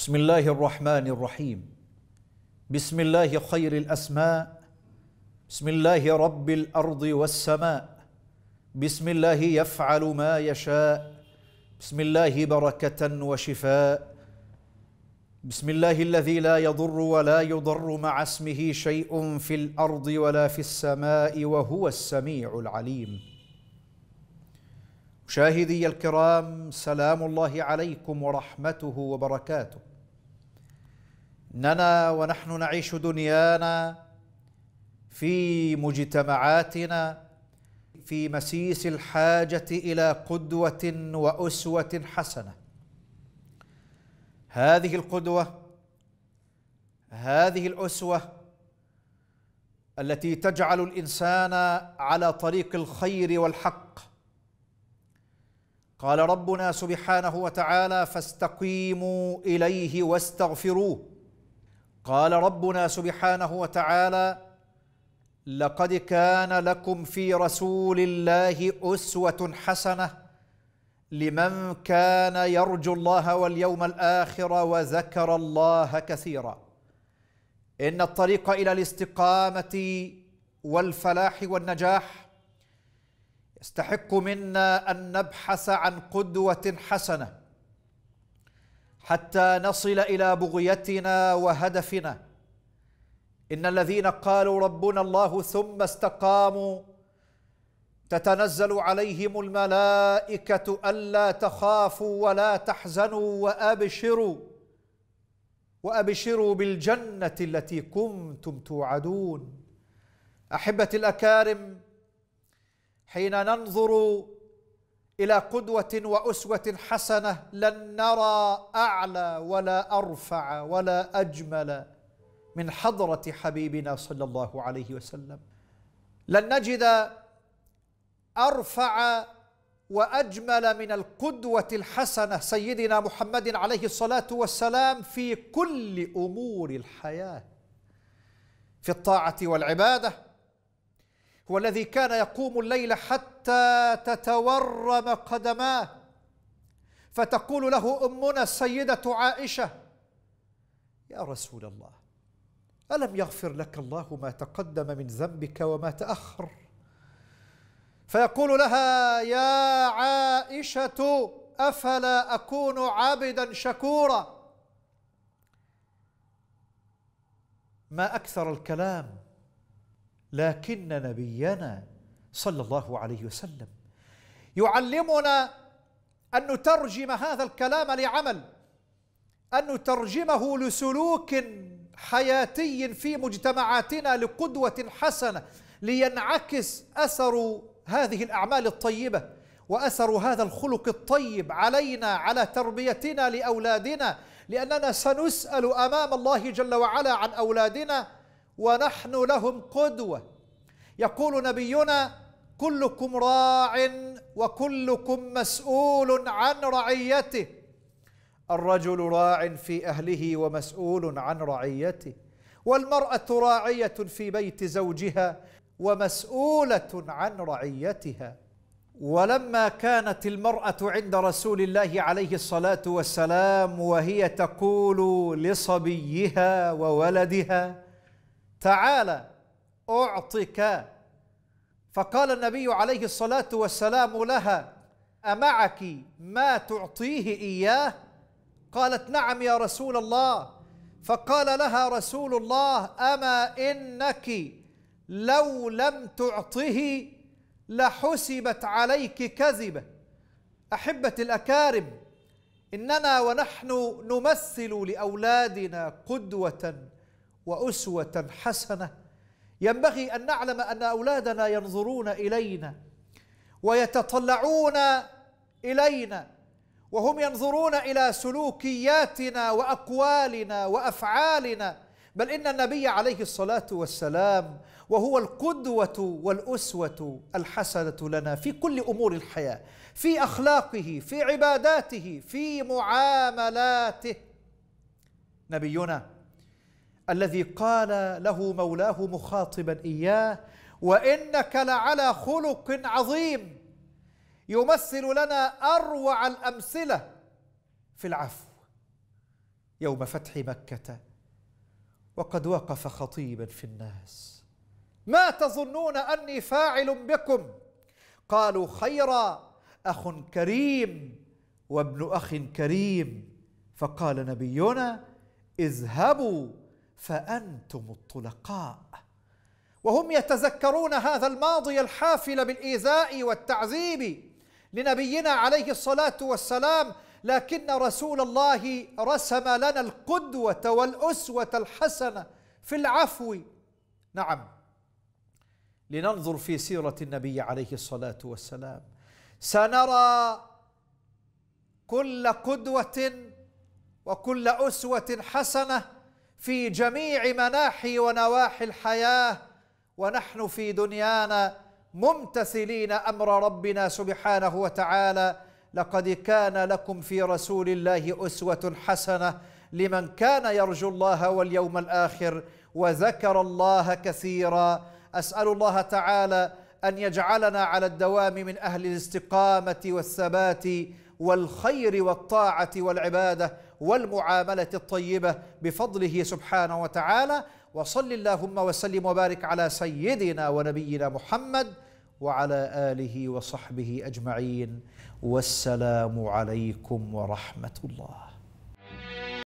بسم الله الرحمن الرحيم بسم الله خير الاسماء بسم الله رب الارض والسماء بسم الله يفعل ما يشاء بسم الله بركه وشفاء بسم الله الذي لا يضر ولا يضر مع اسمه شيء في الارض ولا في السماء وهو السميع العليم مشاهدي الكرام سلام الله عليكم ورحمته وبركاته اننا ونحن نعيش دنيانا في مجتمعاتنا في مسيس الحاجه الى قدوه واسوه حسنه هذه القدوه هذه الاسوه التي تجعل الانسان على طريق الخير والحق قال ربنا سبحانه وتعالى فاستقيموا اليه واستغفروه قال ربنا سبحانه وتعالى لقد كان لكم في رسول الله اسوه حسنه لمن كان يرجو الله واليوم الاخر وذكر الله كثيرا ان الطريق الى الاستقامه والفلاح والنجاح يستحق منا ان نبحث عن قدوه حسنه حتى نصل إلى بغيتنا وهدفنا إن الذين قالوا ربنا الله ثم استقاموا تتنزل عليهم الملائكة ألا تخافوا ولا تحزنوا وأبشروا وأبشروا بالجنة التي كنتم توعدون أحبة الأكارم حين ننظر إلى قدوة وأسوة حسنة لن نرى أعلى ولا أرفع ولا أجمل من حضرة حبيبنا صلى الله عليه وسلم لن نجد أرفع وأجمل من القدوة الحسنة سيدنا محمد عليه الصلاة والسلام في كل أمور الحياة في الطاعة والعبادة هو الذي كان يقوم الليل حتى تتورم قدماه فتقول له امنا السيده عائشه يا رسول الله الم يغفر لك الله ما تقدم من ذنبك وما تاخر فيقول لها يا عائشه افلا اكون عابدا شكورا ما اكثر الكلام لكن نبينا صلى الله عليه وسلم يعلمنا أن نترجم هذا الكلام لعمل أن نترجمه لسلوك حياتي في مجتمعاتنا لقدوة حسنة لينعكس أثر هذه الأعمال الطيبة وأثر هذا الخلق الطيب علينا على تربيتنا لأولادنا لأننا سنسأل أمام الله جل وعلا عن أولادنا ونحن لهم قدوة يقول نبينا كلكم راع وكلكم مسؤول عن رعيته الرجل راع في أهله ومسؤول عن رعيته والمرأة راعية في بيت زوجها ومسؤولة عن رعيتها ولما كانت المرأة عند رسول الله عليه الصلاة والسلام وهي تقول لصبيها وولدها تعالى أعطك فقال النبي عليه الصلاة والسلام لها أمعك ما تعطيه إياه قالت نعم يا رسول الله فقال لها رسول الله أما إنك لو لم تعطه لحسبت عليك كذبة أحبة الأكارم إننا ونحن نمثل لأولادنا قدوة واسوه حسنه ينبغي ان نعلم ان اولادنا ينظرون الينا ويتطلعون الينا وهم ينظرون الى سلوكياتنا واقوالنا وافعالنا بل ان النبي عليه الصلاه والسلام وهو القدوه والاسوه الحسنه لنا في كل امور الحياه في اخلاقه في عباداته في معاملاته نبينا الذي قال له مولاه مخاطبا اياه وانك لعلى خلق عظيم يمثل لنا اروع الامثله في العفو يوم فتح مكه وقد وقف خطيبا في الناس ما تظنون اني فاعل بكم قالوا خيرا اخ كريم وابن اخ كريم فقال نبينا اذهبوا فانتم الطلقاء وهم يتذكرون هذا الماضي الحافل بالايذاء والتعذيب لنبينا عليه الصلاه والسلام لكن رسول الله رسم لنا القدوه والاسوه الحسنه في العفو نعم لننظر في سيره النبي عليه الصلاه والسلام سنرى كل قدوه وكل اسوه حسنه في جميع مناحي ونواحي الحياة ونحن في دنيانا ممتثلين أمر ربنا سبحانه وتعالى لقد كان لكم في رسول الله أسوة حسنة لمن كان يرجو الله واليوم الآخر وذكر الله كثيرا أسأل الله تعالى أن يجعلنا على الدوام من أهل الاستقامة والثبات والخير والطاعة والعبادة والمعامله الطيبه بفضله سبحانه وتعالى وصل اللهم وسلم وبارك على سيدنا ونبينا محمد وعلى اله وصحبه اجمعين والسلام عليكم ورحمه الله